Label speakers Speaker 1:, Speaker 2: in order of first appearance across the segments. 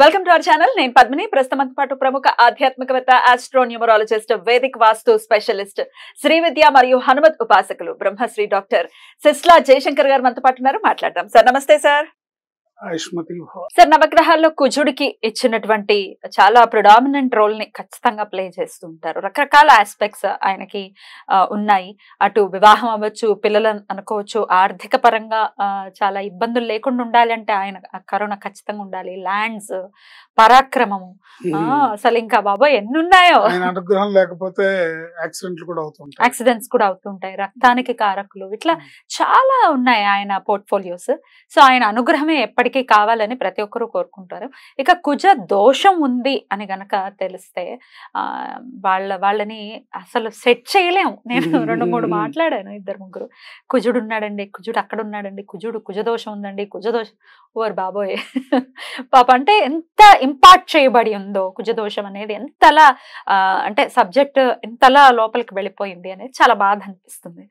Speaker 1: Welcome to our channel నేను పద్మిని ప్రస్తుతం పాటు ప్రముఖ ఆధ్యాత్మికవేత్త astronumerologist Vedic vastu specialist Shri Vidya మరియు హనుమత్ ఉపాసకులు బ్రహ్మశ్రీ డాక్టర్ సిస్లా జయశంకర్ గారు మనతో పాటు ఉన్నారు మాట్లాడదాం సార్ నమస్తే సార్ సార్ నవగ్రహాల్లో కుజుడికి ఇచ్చినటువంటి చాలా ప్రొడామినెంట్ రోల్ ని ఖచ్చితంగా ప్లే చేస్తూ ఉంటారు రకరకాల ఆస్పెక్ట్స్ ఆయనకి ఉన్నాయి అటు వివాహం అవ్వచ్చు పిల్లలు అనుకోవచ్చు ఆర్థిక పరంగా చాలా ఇబ్బందులు లేకుండా ఉండాలంటే ఆయన కరోనా ఖచ్చితంగా ఉండాలి ల్యాండ్స్ పరాక్రమము అసలు ఇంకా బాబా ఎన్ని ఉన్నాయో
Speaker 2: అనుగ్రహం లేకపోతే కూడా అవుతుంటాయి
Speaker 1: యాక్సిడెంట్స్ కూడా అవుతుంటాయి రక్తానికి కారకులు ఇట్లా చాలా ఉన్నాయి ఆయన పోర్ట్ఫోలియోస్ సో ఆయన అనుగ్రహమే ఎప్పటికీ అందరికీ కావాలని ప్రతి ఒక్కరూ కోరుకుంటారు ఇక కుజ దోషం ఉంది అని గనక తెలిస్తే ఆ వాళ్ళ వాళ్ళని అసలు సెట్ చేయలేము నేను రెండు మూడు మాట్లాడాను ఇద్దరు ముగ్గురు కుజుడు ఉన్నాడండి కుజుడు అక్కడ ఉన్నాడండి కుజుడు కుజదోషం ఉందండి కుజదోషం ఓర్ బాబోయ్ పాప అంటే ఎంత ఇంపార్ట్ చేయబడి ఉందో కుజదోషం అనేది ఎంతలా అంటే సబ్జెక్ట్ ఎంతలా లోపలికి వెళ్ళిపోయింది అనేది చాలా బాధ అనిపిస్తుంది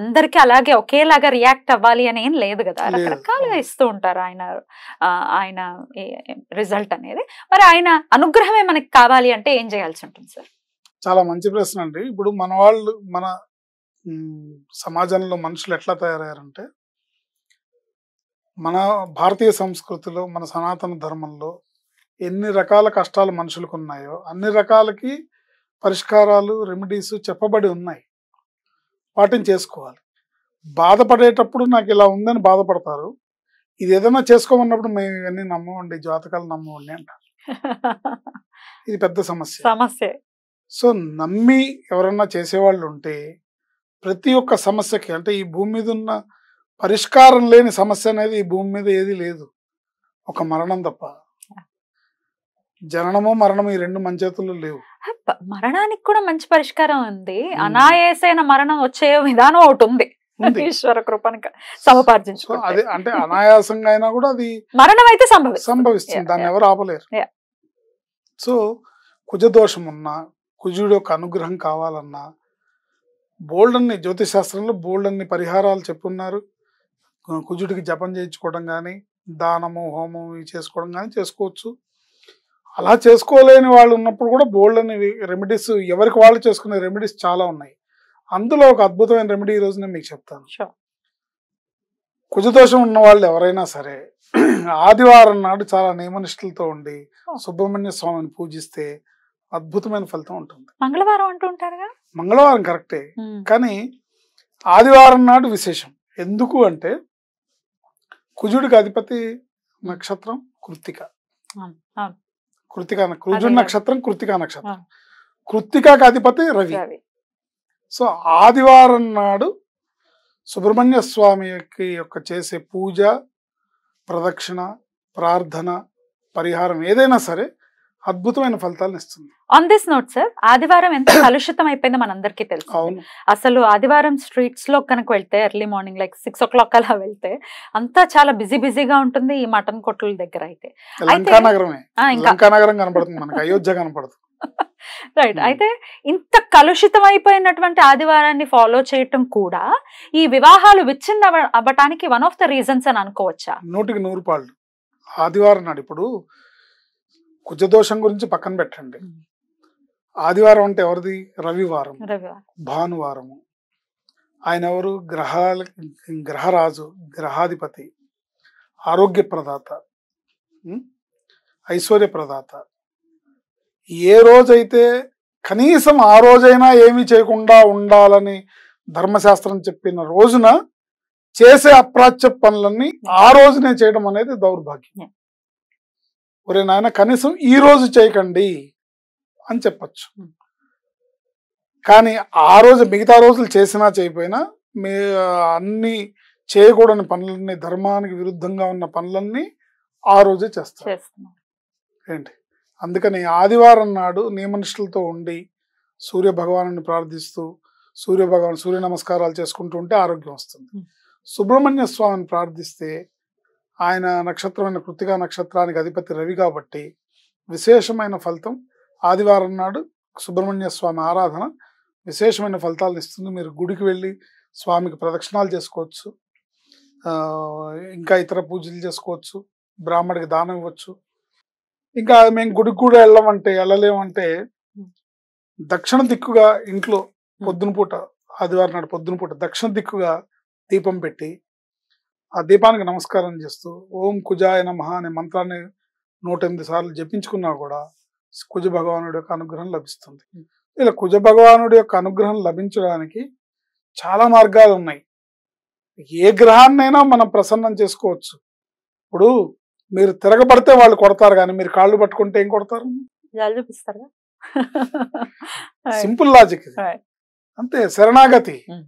Speaker 1: అందరికీ అలాగే ఒకేలాగా రియాక్ట్ అవ్వాలి అని ఏం లేదు కదా రకరకాలుగా ఇస్తూ ఉంటారు ఆయన ఆయన
Speaker 2: రిజల్ట్ అనేది
Speaker 1: మరి ఆయన అనుగ్రహమే మనకి కావాలి అంటే ఏం చేయాల్సి ఉంటుంది
Speaker 2: సార్ చాలా మంచి ప్రశ్న అండి ఇప్పుడు మన వాళ్ళు మన సమాజంలో మనుషులు ఎట్లా తయారయ్యారంటే మన భారతీయ సంస్కృతిలో మన సనాతన ధర్మంలో ఎన్ని రకాల కష్టాలు మనుషులకు ఉన్నాయో అన్ని రకాలకి పరిష్కారాలు రెమెడీస్ చెప్పబడి ఉన్నాయి వాటిని చేసుకోవాలి బాధపడేటప్పుడు నాకు ఇలా ఉందని బాధపడతారు ఇది ఏదైనా చేసుకోమన్నప్పుడు మేము ఇవన్నీ నమ్మవండి జాతకాలు నమ్మవండి అంట ఇది పెద్ద సమస్య సమస్య సో నమ్మి ఎవరన్నా చేసేవాళ్ళు ఉంటే ప్రతి ఒక్క సమస్యకి అంటే ఈ భూమి మీద ఉన్న పరిష్కారం లేని సమస్య అనేది ఈ భూమి మీద ఏది లేదు ఒక మరణం తప్ప జననము మరణము ఈ రెండు మంచి లేవు
Speaker 1: మరణానికి కూడా మంచి పరిష్కారం ఉంది అనాయాసైన మరణం వచ్చే విధానం ఒకటి ఉంది
Speaker 2: ఈశ్వర అదే అంటే అనాయాసంగా అయినా కూడా అది మరణం అయితే సంభవిస్తుంది దాన్ని ఎవరు ఆపలేరు సో కుజదోషం ఉన్నా కుజుడు యొక్క అనుగ్రహం కావాలన్నా బోల్డ్ అన్ని జ్యోతిష్ శాస్త్రంలో బోల్డ్ అన్ని పరిహారాలు చెప్పున్నారు కుజుడికి జపం చేయించుకోవడం కానీ దానము హోమం చేసుకోవడం కానీ చేసుకోవచ్చు అలా చేసుకోలేని వాళ్ళు ఉన్నప్పుడు కూడా బోల్డ్ అని రెమెడీస్ ఎవరికి వాళ్ళు చేసుకునే రెమెడీస్ చాలా ఉన్నాయి అందులో ఒక అద్భుతమైన రెమెడీ ఈ రోజు నేను మీకు చెప్తాను కుజదోషం ఉన్న వాళ్ళు ఎవరైనా సరే ఆదివారం నాడు చాలా నియమనిష్టలతో ఉండి oh. సుబ్రహ్మణ్య స్వామిని పూజిస్తే అద్భుతమైన ఫలితం ఉంటుంది
Speaker 1: మంగళవారం అంటుంటారుగా
Speaker 2: మంగళవారం కరెక్టే hmm. కానీ ఆదివారం నాడు విశేషం ఎందుకు అంటే కుజుడికి అధిపతి నక్షత్రం కృత్తిక కృతిక కృజుడి నక్షత్రం కృతిక నక్షత్రం కృత్తికాకి అధిపతి రవి సో ఆదివారం నాడు సుబ్రహ్మణ్య స్వామికి యొక్క చేసే పూజ ప్రదక్షిణ ప్రార్థన పరిహారం ఏదైనా సరే అద్భుతమైన ఫలితాలను ఇస్తుంది
Speaker 1: ఆన్ దిస్ నోట్ సార్ ఆదివారం ఎంత కలుషితం అయిపోయిందో మనందరికీ తెలుసు అసలు ఆదివారం స్ట్రీట్స్ లో కనుక వెళ్తే early morning like six o'clock అలా వెళ్తే అంతా చాలా బిజీ బిజీగా ఉంటుంది ఈ మటన్ కొట్ల
Speaker 2: దగ్గర అయితే లంకానగరమే నగరం కనపడుతుంది మనకి అయోధ్య కనపడుతుంది
Speaker 1: రైట్ hmm. అయితే ఇంత కలుషితం అయిపోయినటువంటి ఆదివారాన్ని ఫాలో చేయటం కూడా ఈ వివాహాలు విచ్ఛిన్న అవ్వటానికి వన్ ఆఫ్ ద రీజన్స్ అని అనుకోవచ్చా
Speaker 2: నూటికి నూరు పాళ్ళు ఆదివారం నాడు ఇప్పుడు కుజదోషం గురించి పక్కన పెట్టండి hmm. ఆదివారం అంటే ఎవరిది రవివారం భానువారము ఆయన ఎవరు గ్రహాల గ్రహరాజు గ్రహాధిపతి ఆరోగ్య ప్రదాత ఐశ్వర్య ప్రదాత ఏ రోజైతే కనీసం ఆ రోజైనా ఏమీ చేయకుండా ఉండాలని ధర్మశాస్త్రం చెప్పిన రోజున చేసే అప్రాచ్య పనులన్నీ ఆ రోజునే చేయడం అనేది దౌర్భాగ్యం ఒరే నాయన కనీసం ఈ రోజు చేయకండి అని చెప్పచ్చు కానీ ఆ రోజు మిగతా రోజులు చేసినా చేయకపోయినా మీ అన్ని చేయకూడని పనులన్నీ ధర్మానికి విరుద్ధంగా ఉన్న పనులన్నీ ఆ రోజే చేస్తారు ఏంటి అందుకని ఆదివారం నాడు నియమనిష్ఠులతో ఉండి సూర్య భగవాను ప్రార్థిస్తూ సూర్య భగవాన్ సూర్య నమస్కారాలు చేసుకుంటూ ఉంటే ఆరోగ్యం వస్తుంది సుబ్రహ్మణ్య స్వామిని ప్రార్థిస్తే ఆయన నక్షత్రమైన కృతికా నక్షత్రానికి అధిపతి రవి కాబట్టి విశేషమైన ఫలితం ఆదివారం నాడు సుబ్రహ్మణ్య స్వామి ఆరాధన విశేషమైన ఫలితాలను ఇస్తుంది మీరు గుడికి వెళ్ళి స్వామికి ప్రదక్షిణాలు చేసుకోవచ్చు ఇంకా ఇతర పూజలు చేసుకోవచ్చు బ్రాహ్మడికి దానం ఇవ్వచ్చు ఇంకా మేము గుడికి కూడా వెళ్ళమంటే వెళ్ళలేమంటే దక్షిణ దిక్కుగా ఇంట్లో పొద్దున పూట ఆదివారం నాడు పొద్దున పూట దక్షిణ దిక్కుగా దీపం పెట్టి ఆ దీపానికి నమస్కారం చేస్తూ ఓం కుజాయ మహా అనే మంత్రాన్ని నూట ఎనిమిది సార్లు జపించుకున్నా కూడా కుజ భగవానుడి యొక్క అనుగ్రహం లభిస్తుంది ఇలా కుజ భగవానుడి యొక్క అనుగ్రహం లభించడానికి చాలా మార్గాలు ఉన్నాయి ఏ గ్రహాన్నైనా మనం ప్రసన్నం చేసుకోవచ్చు ఇప్పుడు మీరు తిరగబడితే వాళ్ళు కొడతారు కానీ మీరు కాళ్ళు పట్టుకుంటే ఏం కొడతారు చూపిస్తారా సింపుల్ లాజిక్ అంతే శరణాగతి hmm.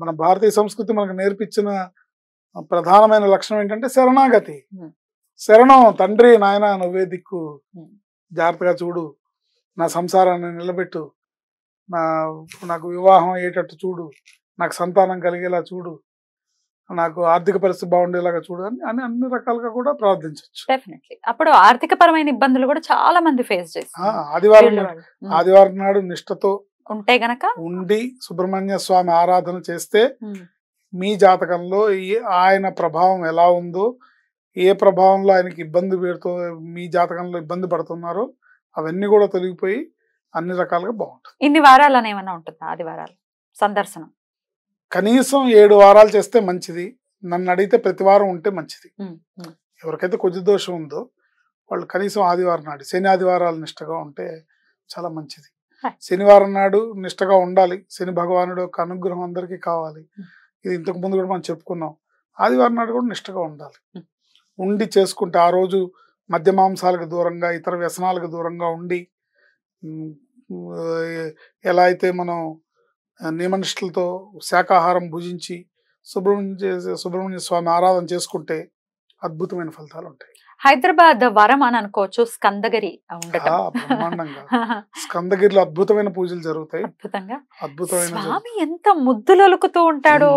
Speaker 2: మన భారతీయ సంస్కృతి మనకు నేర్పించిన ప్రధానమైన లక్షణం ఏంటంటే శరణాగతి hmm. శరణం తండ్రి నాయన నువ్వే దిక్కు hmm. జాగ్రత్తగా చూడు నా సంసారాన్ని నిలబెట్టు నా నాకు వివాహం అయ్యేటట్టు చూడు నాకు సంతానం కలిగేలా చూడు నాకు ఆర్థిక పరిస్థితి బాగుండేలాగా చూడాలని అని అన్ని రకాలుగా కూడా ప్రార్థించవచ్చు
Speaker 1: అప్పుడు ఆర్థిక పరమైన ఇబ్బందులు కూడా చాలా మంది ఫేస్ చేస్తారు ఆదివారం
Speaker 2: ఆదివారం నాడు నిష్టతో ఉంటే గనక ఉండి సుబ్రహ్మణ్య స్వామి ఆరాధన చేస్తే మీ జాతకంలో ఆయన ప్రభావం ఎలా ఉందో ఏ ప్రభావంలో ఆయనకి ఇబ్బంది పెడుతు మీ జాతకంలో ఇబ్బంది పడుతున్నారో అవన్నీ కూడా తొలగిపోయి అన్ని రకాలుగా బాగుంటుంది
Speaker 1: ఇన్ని వారాలు ఏమైనా ఉంటుందా ఆదివారాలు సందర్శనం
Speaker 2: కనీసం ఏడు వారాలు చేస్తే మంచిది నన్ను అడిగితే ప్రతి వారం ఉంటే మంచిది ఎవరికైతే కొద్ది దోషం ఉందో వాళ్ళు కనీసం ఆదివారం నాడు శని ఆదివారాలు నిష్టగా ఉంటే చాలా మంచిది శనివారం నాడు నిష్టగా ఉండాలి శని భగవానుడు యొక్క అనుగ్రహం అందరికీ కావాలి ఇది ఇంతకు ముందు కూడా మనం చెప్పుకున్నాం ఆదివారం నాడు కూడా నిష్టగా ఉండాలి ఉండి చేసుకుంటే ఆ రోజు మద్య మాంసాలకు దూరంగా ఇతర వ్యసనాలకు దూరంగా ఉండి ఎలా అయితే మనం నియమనిష్టలతో శాకాహారం భుజించి సుబ్రహ్మణ్య సుబ్రహ్మణ్య స్వామి ఆరాధన చేసుకుంటే అద్భుతమైన ఫలితాలు ఉంటాయి
Speaker 1: హైదరాబాద్ వరం అని అనుకోవచ్చు స్కందగిరి
Speaker 2: బ్రహ్మాండంగా స్కందగిరిలో అద్భుతమైన పూజలు జరుగుతాయి అద్భుతమైన స్వామి
Speaker 1: ఎంత ముద్దులొలుకుతూ ఉంటాడో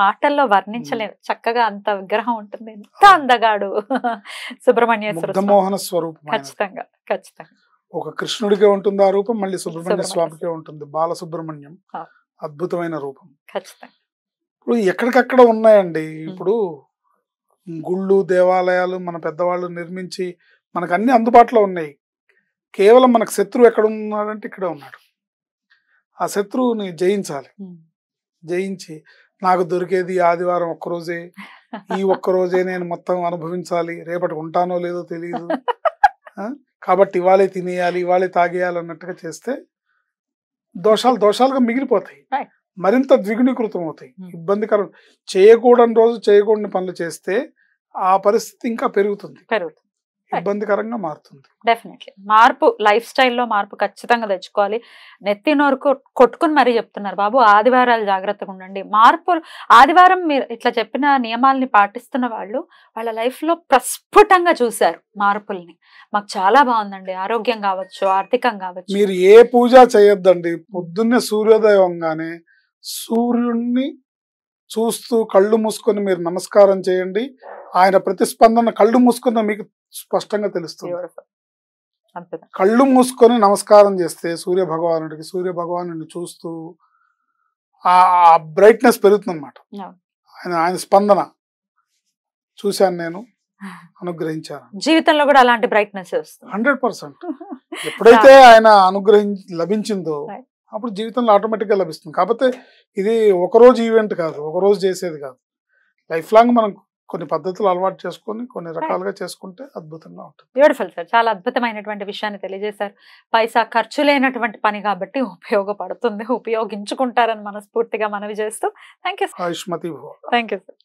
Speaker 1: మాటల్లో వర్ణించలేదు చక్కగా అంత విగ్రహం ఉంటుంది ఎంత అందగాడు సుబ్రహ్మణ్యమోహన స్వరూపం ఖచ్చితంగా ఖచ్చితంగా
Speaker 2: ఒక కృష్ణుడికే ఉంటుంది ఆ రూపం మళ్ళీ సుబ్రహ్మణ్య స్వామికే ఉంటుంది బాల సుబ్రహ్మణ్యం అద్భుతమైన రూపం ఇప్పుడు ఎక్కడికక్కడ ఉన్నాయండి ఇప్పుడు గుళ్ళు దేవాలయాలు మన పెద్దవాళ్ళు నిర్మించి మనకు అన్ని అందుబాటులో ఉన్నాయి కేవలం మనకు శత్రువు ఎక్కడ ఉన్నాడంటే ఇక్కడే ఉన్నాడు ఆ శత్రువుని జయించాలి జయించి నాకు దొరికేది ఆదివారం ఒక్కరోజే ఈ ఒక్కరోజే నేను మొత్తం అనుభవించాలి రేపటి ఉంటానో లేదో తెలియదు కాబట్టి ఇవాళే తినేయాలి ఇవాళే తాగేయాలి అన్నట్టుగా చేస్తే దోషాలు దోషాలుగా మిగిలిపోతాయి మరింత ద్విగుణీకృతం అవుతాయి hmm. ఇబ్బందికరం చేయకూడని రోజు చేయకూడని పనులు చేస్తే ఆ పరిస్థితి ఇంకా పెరుగుతుంది పెరుగుతుంది ఇబ్బందికరంగా మారుతుంది
Speaker 1: డెఫినెట్లీ మార్పు లైఫ్ స్టైల్లో మార్పు ఖచ్చితంగా తెచ్చుకోవాలి నెత్తి నోరుకు కొట్టుకుని మరీ చెప్తున్నారు బాబు ఆదివారాలు జాగ్రత్తగా ఉండండి మార్పు ఆదివారం మీరు ఇట్లా చెప్పిన నియమాలని పాటిస్తున్న వాళ్ళు వాళ్ళ లైఫ్లో ప్రస్ఫుటంగా చూశారు మార్పుల్ని మాకు చాలా బాగుందండి ఆరోగ్యం కావచ్చు ఆర్థికం కావచ్చు మీరు
Speaker 2: ఏ పూజ చేయొద్దండి పొద్దున్నే సూర్యోదయం కానీ సూర్యుడిని చూస్తూ కళ్ళు మూసుకొని మీరు నమస్కారం చేయండి ఆయన ప్రతిస్పందన కళ్ళు మూసుకున్న మీకు స్పష్టంగా తెలుస్తుంది కళ్ళు మూసుకొని నమస్కారం చేస్తే సూర్య భగవానుడికి సూర్య భగవానుడిని చూస్తూ ఆ బ్రైట్నెస్ పెరుగుతుందన్నమాట ఆయన ఆయన స్పందన చూశాను నేను అనుగ్రహించాను
Speaker 1: జీవితంలో కూడా అలాంటి బ్రైట్నెస్ హండ్రెడ్ పర్సెంట్
Speaker 2: ఎప్పుడైతే ఆయన అనుగ్రహించి లభించిందో అప్పుడు జీవితంలో ఆటోమేటిక్గా లభిస్తుంది కాకపోతే ఇది ఒకరోజు ఈవెంట్ కాదు ఒకరోజు చేసేది కాదు లైఫ్ లాంగ్ మనం కొన్ని పద్ధతులు అలవాటు చేసుకొని కొన్ని రకాలుగా చేసుకుంటే అద్భుతంగా ఉంటుంది
Speaker 1: బ్యూటిఫుల్ సార్ చాలా అద్భుతమైనటువంటి విషయాన్ని తెలియజేశారు పైసా ఖర్చు లేనటువంటి పని కాబట్టి ఉపయోగపడుతుంది ఉపయోగించుకుంటారని మనస్ఫూర్తిగా మనవి చేస్తూ thank you Ayushmati thank you sir